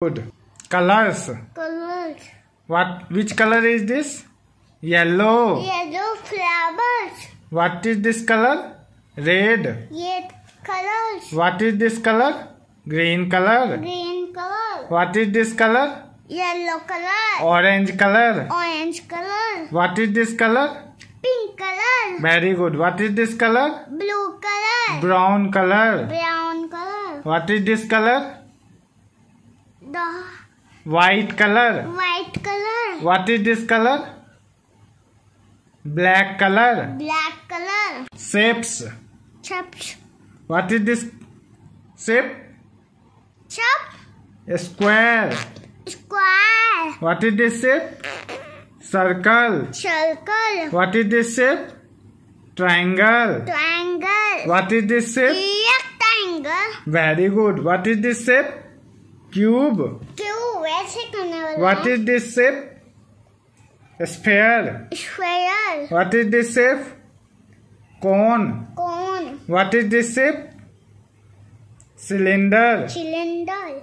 Good. Colors. Colors. What? Which color is this? Yellow. Yellow flowers. What is this color? Red. Red colors. What is this color? Green color. Green color. What is this color? Yellow color. Orange color. Orange color. What is this color? Pink color. Very good. What is this color? Blue color. Brown color. Brown color. What is this color? The white color. White color. What is this color? Black color. Black color. Shapes. Shapes. What is this shape? Shape. A square. Square. What is this shape? Circle. Circle. What is this shape? Triangle. Triangle. What is this shape? Rectangle. Very good. What is this shape? Cube cube ऐसे करने वाला what is this shape sphere sphere what is this shape कौन कौन what is this shape cylinder cylinder